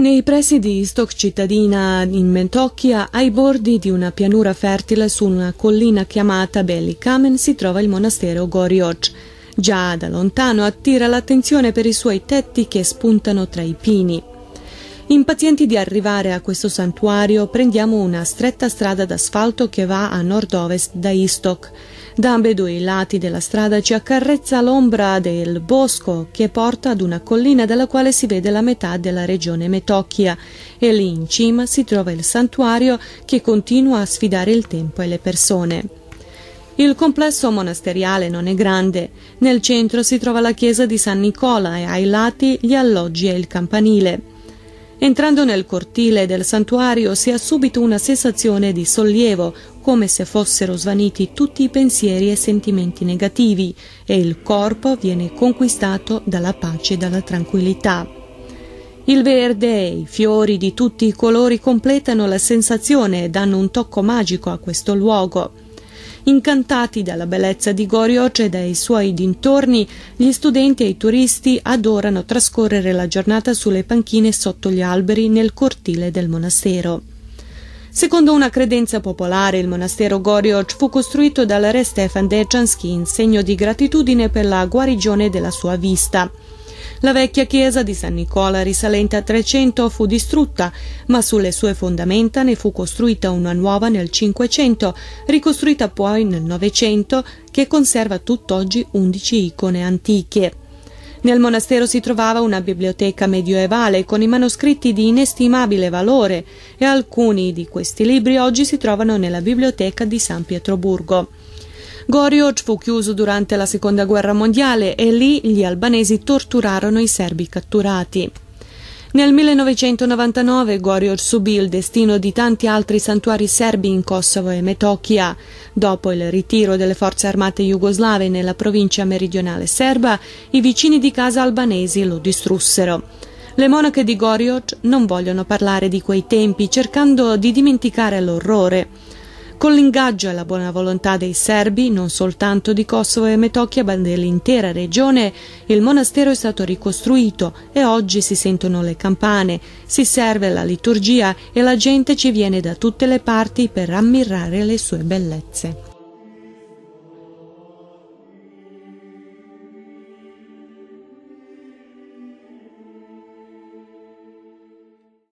Nei pressi di Stock cittadina in Mentocchia, ai bordi di una pianura fertile su una collina chiamata Bellicamen, si trova il monastero Gorioch. Già da lontano attira l'attenzione per i suoi tetti che spuntano tra i pini. Impazienti di arrivare a questo santuario, prendiamo una stretta strada d'asfalto che va a nord-ovest da Istok. Da ambedue i lati della strada ci accarezza l'ombra del bosco che porta ad una collina dalla quale si vede la metà della regione Metochia e lì in cima si trova il santuario che continua a sfidare il tempo e le persone. Il complesso monasteriale non è grande. Nel centro si trova la chiesa di San Nicola e ai lati gli alloggi e il campanile. Entrando nel cortile del santuario si ha subito una sensazione di sollievo, come se fossero svaniti tutti i pensieri e sentimenti negativi, e il corpo viene conquistato dalla pace e dalla tranquillità. Il verde e i fiori di tutti i colori completano la sensazione e danno un tocco magico a questo luogo. Incantati dalla bellezza di Gorioce e dai suoi dintorni, gli studenti e i turisti adorano trascorrere la giornata sulle panchine sotto gli alberi nel cortile del monastero. Secondo una credenza popolare, il monastero Gorioch fu costruito dal re Stefan Dejansky in segno di gratitudine per la guarigione della sua vista. La vecchia chiesa di San Nicola risalente a 300 fu distrutta, ma sulle sue fondamenta ne fu costruita una nuova nel 500, ricostruita poi nel 900, che conserva tutt'oggi 11 icone antiche. Nel monastero si trovava una biblioteca medioevale con i manoscritti di inestimabile valore e alcuni di questi libri oggi si trovano nella biblioteca di San Pietroburgo. Gorioc fu chiuso durante la seconda guerra mondiale e lì gli albanesi torturarono i serbi catturati. Nel 1999 Gorior subì il destino di tanti altri santuari serbi in Kosovo e Metochia. Dopo il ritiro delle forze armate jugoslave nella provincia meridionale serba, i vicini di casa albanesi lo distrussero. Le monache di Goriot non vogliono parlare di quei tempi, cercando di dimenticare l'orrore. Con l'ingaggio e la buona volontà dei serbi, non soltanto di Kosovo e Metochia, ma dell'intera regione, il monastero è stato ricostruito e oggi si sentono le campane, si serve la liturgia e la gente ci viene da tutte le parti per ammirare le sue bellezze.